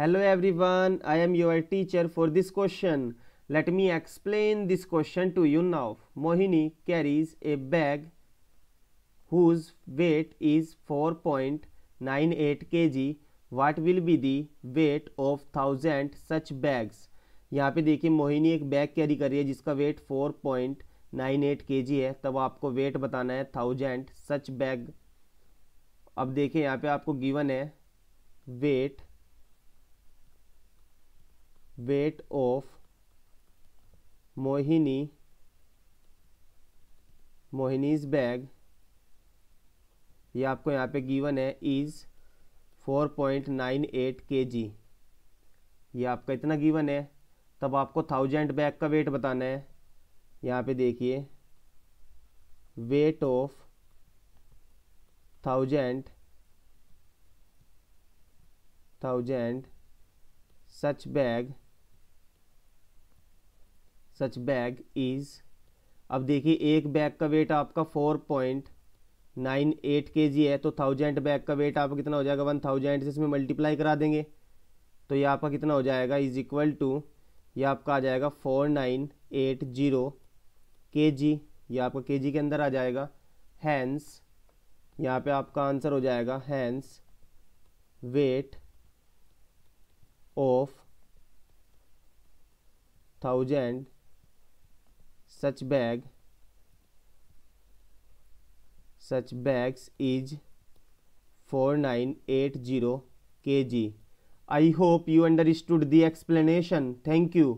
hello everyone I am your teacher for this question let me explain this question to you now Mohini carries a bag whose weight is four point nine eight K G what will be the weight of thousand such bags यहाँ पे देखिए मोहिनी एक bag carry कर रही है जिसका weight four point nine eight K G है तब आपको वेट बताना है थाउजेंड सच बैग अब देखिए यहाँ पे आपको गिवन है weight weight of Mohini Mohini's bag ये आपको यहाँ पे गिवन है इज़ 4.98 केजी ये आपका इतना गिवन है तब आपको थाउजेंड बैग का वेट बताना है यहाँ पे देखिए weight of thousand thousand such bag such bag is अब देखिए एक बैग का वेट आपका four point nine eight K G है तो थाउजेंड बैग का वेट आपका कितना हो जाएगा वन थाउजेंड से इसमें मल्टीप्लाई करा देंगे तो ये आपका कितना हो जाएगा इज इक्वल टू ये आपका आ जाएगा फोर नाइन एट जीरो के जी ये आपका के जी के अंदर आ जाएगा हैंस यहाँ पे आपका आंसर हो जाएगा hence weight of thousand such bag such bags is 4980 kg i hope you understood the explanation thank you